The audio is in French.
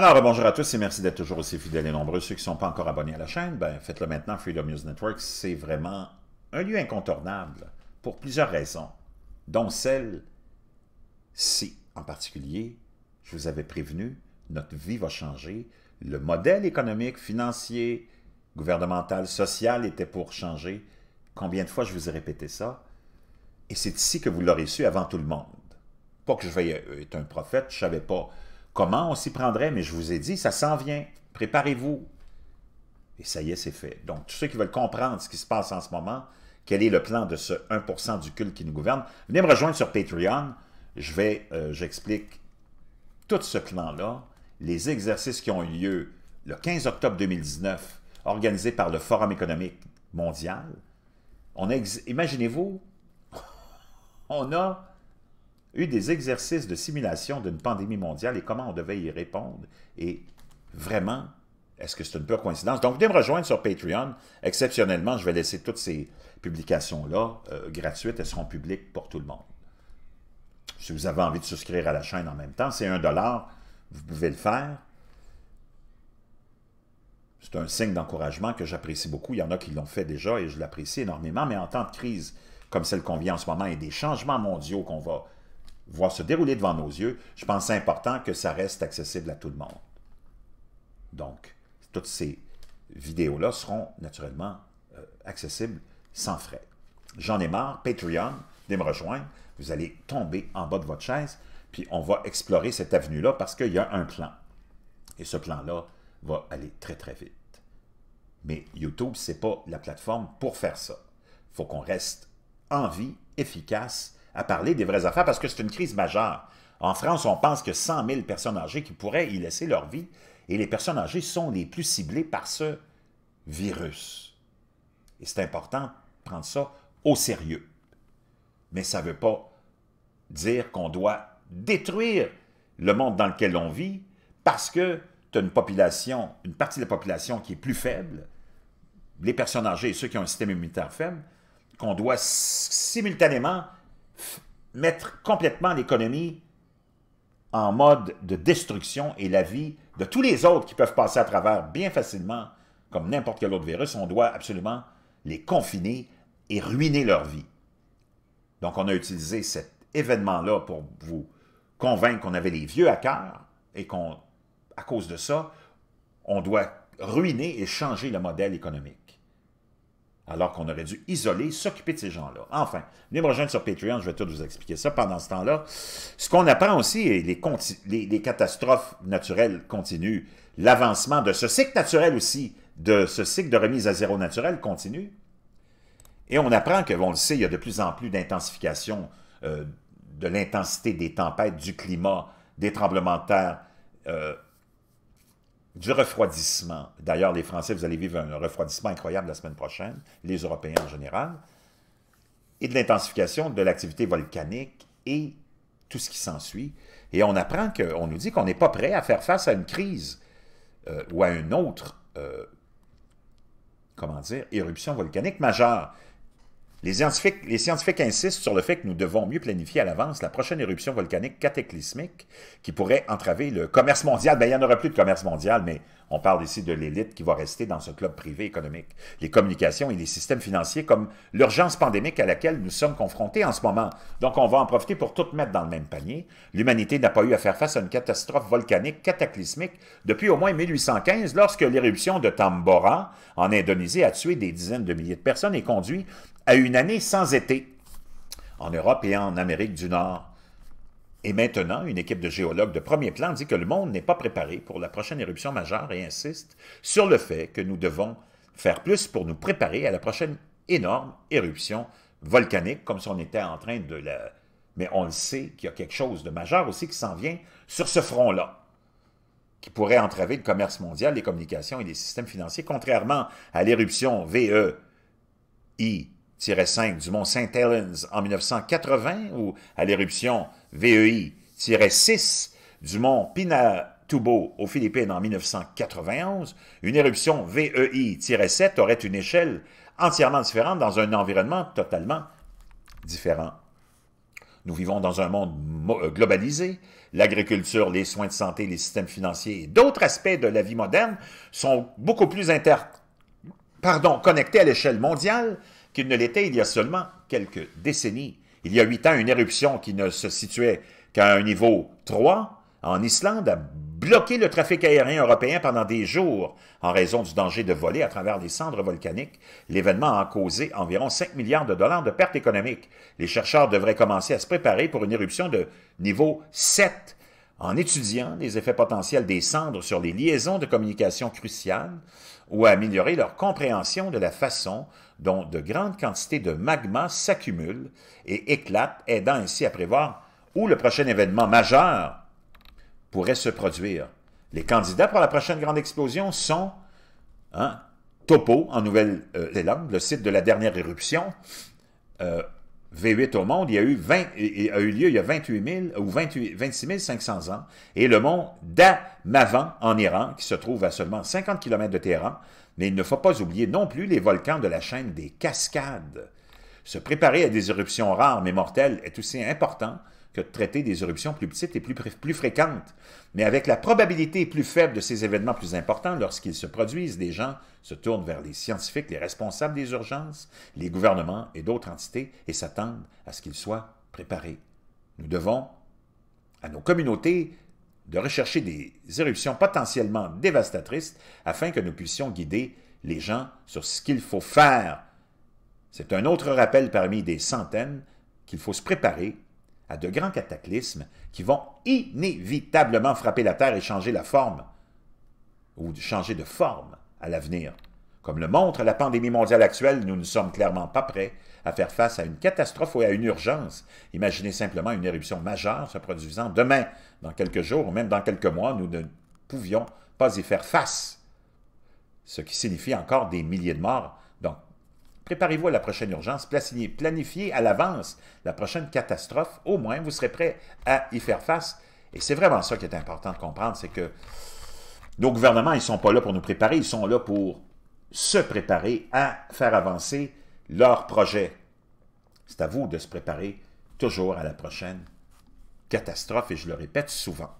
Alors, bonjour à tous et merci d'être toujours aussi fidèles et nombreux. Ceux qui ne sont pas encore abonnés à la chaîne, ben, faites-le maintenant. Freedom News Network, c'est vraiment un lieu incontournable pour plusieurs raisons, dont celle si, en particulier. Je vous avais prévenu, notre vie va changer. Le modèle économique, financier, gouvernemental, social était pour changer. Combien de fois je vous ai répété ça? Et c'est ici que vous l'aurez su avant tout le monde. Pas que je veuille être un prophète, je ne savais pas comment on s'y prendrait, mais je vous ai dit, ça s'en vient. Préparez-vous. Et ça y est, c'est fait. Donc, tous ceux qui veulent comprendre ce qui se passe en ce moment, quel est le plan de ce 1% du culte qui nous gouverne, venez me rejoindre sur Patreon. Je vais, euh, j'explique tout ce plan-là, les exercices qui ont eu lieu le 15 octobre 2019, organisés par le Forum économique mondial. On Imaginez-vous, on a eu des exercices de simulation d'une pandémie mondiale et comment on devait y répondre. Et vraiment, est-ce que c'est une pure coïncidence? Donc, venez me rejoindre sur Patreon. Exceptionnellement, je vais laisser toutes ces publications-là euh, gratuites. Elles seront publiques pour tout le monde. Si vous avez envie de souscrire à la chaîne en même temps, c'est un dollar. Vous pouvez le faire. C'est un signe d'encouragement que j'apprécie beaucoup. Il y en a qui l'ont fait déjà et je l'apprécie énormément. Mais en temps de crise comme celle qu'on vit en ce moment et des changements mondiaux qu'on va voir se dérouler devant nos yeux, je pense important que ça reste accessible à tout le monde. Donc, toutes ces vidéos-là seront naturellement euh, accessibles sans frais. J'en ai marre, Patreon, venez me rejoindre, vous allez tomber en bas de votre chaise, puis on va explorer cette avenue-là parce qu'il y a un plan. Et ce plan-là va aller très, très vite. Mais YouTube, ce n'est pas la plateforme pour faire ça. Il faut qu'on reste en vie, efficace, à parler des vraies affaires parce que c'est une crise majeure. En France, on pense que 100 000 personnes âgées qui pourraient y laisser leur vie, et les personnes âgées sont les plus ciblées par ce virus. Et c'est important de prendre ça au sérieux. Mais ça ne veut pas dire qu'on doit détruire le monde dans lequel on vit parce que tu as une population, une partie de la population qui est plus faible, les personnes âgées et ceux qui ont un système immunitaire faible, qu'on doit simultanément mettre complètement l'économie en mode de destruction et la vie de tous les autres qui peuvent passer à travers bien facilement, comme n'importe quel autre virus, on doit absolument les confiner et ruiner leur vie. Donc, on a utilisé cet événement-là pour vous convaincre qu'on avait les vieux à cœur et qu'à cause de ça, on doit ruiner et changer le modèle économique alors qu'on aurait dû isoler, s'occuper de ces gens-là. Enfin, venez me rejoindre sur Patreon, je vais tout vous expliquer ça pendant ce temps-là. Ce qu'on apprend aussi, les, catastrophes naturelles continuent, l'avancement de ce cycle naturel aussi, de ce cycle de remise à zéro naturel continue. Et on apprend que, on le sait, il y a de plus en plus d'intensification euh, de l'intensité des tempêtes, du climat, des tremblements de terre, euh, du refroidissement. D'ailleurs, les Français, vous allez vivre un refroidissement incroyable la semaine prochaine, les Européens en général, et de l'intensification de l'activité volcanique et tout ce qui s'ensuit. Et on apprend qu'on nous dit qu'on n'est pas prêt à faire face à une crise euh, ou à une autre, euh, comment dire, éruption volcanique majeure. Les scientifiques, insistent sur le fait que nous devons mieux planifier à l'avance la prochaine éruption volcanique cataclysmique qui pourrait entraver le commerce mondial. Bien, il n'y en aura plus de commerce mondial, mais on parle ici de l'élite qui va rester dans ce club privé économique. Les communications et les systèmes financiers comme l'urgence pandémique à laquelle nous sommes confrontés en ce moment. Donc, on va en profiter pour tout mettre dans le même panier. L'humanité n'a pas eu à faire face à une catastrophe volcanique cataclysmique depuis au moins 1815, lorsque l'éruption de Tambora en Indonésie a tué des dizaines de milliers de personnes et conduit à une année sans été en Europe et en Amérique du Nord. Et maintenant, une équipe de géologues de premier plan dit que le monde n'est pas préparé pour la prochaine éruption majeure et insiste sur le fait que nous devons faire plus pour nous préparer à la prochaine énorme éruption volcanique, comme si on était en train de la... Mais on le sait qu'il y a quelque chose de majeur aussi qui s'en vient sur ce front-là, qui pourrait entraver le commerce mondial, les communications et les systèmes financiers, contrairement à l'éruption VEI du mont saint Helens en 1980 ou à l'éruption VEI-6 du mont Pinatubo aux Philippines en 1991, une éruption VEI-7 aurait une échelle entièrement différente dans un environnement totalement différent. Nous vivons dans un monde globalisé. L'agriculture, les soins de santé, les systèmes financiers et d'autres aspects de la vie moderne sont beaucoup plus Pardon, connectés à l'échelle mondiale qu'il ne l'était il y a seulement quelques décennies. Il y a huit ans, une éruption qui ne se situait qu'à un niveau 3 en Islande a bloqué le trafic aérien européen pendant des jours en raison du danger de voler à travers les cendres volcaniques. L'événement a causé environ 5 milliards de dollars de pertes économiques. Les chercheurs devraient commencer à se préparer pour une éruption de niveau 7 en étudiant les effets potentiels des cendres sur les liaisons de communication cruciales, ou à améliorer leur compréhension de la façon dont de grandes quantités de magma s'accumulent et éclatent, aidant ainsi à prévoir où le prochain événement majeur pourrait se produire. Les candidats pour la prochaine grande explosion sont hein, Topo en Nouvelle-Zélande, le site de la dernière éruption, euh, V8 au monde, il y a eu, eu lieu il y a 28 ou 26 500 ans, et le mont Damavan en Iran, qui se trouve à seulement 50 km de Téhéran, mais il ne faut pas oublier non plus les volcans de la chaîne des Cascades, se préparer à des éruptions rares mais mortelles est aussi important que de traiter des éruptions plus petites et plus, fréquentes. Mais avec la probabilité plus faible de ces événements plus importants, lorsqu'ils se produisent, les gens se tournent vers les scientifiques, les responsables des urgences, les gouvernements et d'autres entités et s'attendent à ce qu'ils soient préparés. Nous devons à nos communautés de rechercher des éruptions potentiellement dévastatrices afin que nous puissions guider les gens sur ce qu'il faut faire c'est un autre rappel parmi des centaines qu'il faut se préparer à de grands cataclysmes qui vont inévitablement frapper la Terre et changer la forme, ou changer de forme à l'avenir. Comme le montre la pandémie mondiale actuelle, nous ne sommes clairement pas prêts à faire face à une catastrophe ou à une urgence. Imaginez simplement une éruption majeure se produisant demain, dans quelques jours ou même dans quelques mois, nous ne pouvions pas y faire face. Ce qui signifie encore des milliers de morts Préparez-vous à la prochaine urgence, planifiez à l'avance la prochaine catastrophe, au moins vous serez prêt à y faire face. Et c'est vraiment ça qui est important de comprendre, c'est que nos gouvernements, ils ne sont pas là pour nous préparer, ils sont là pour se préparer à faire avancer leur projet. C'est à vous de se préparer toujours à la prochaine catastrophe, et je le répète souvent.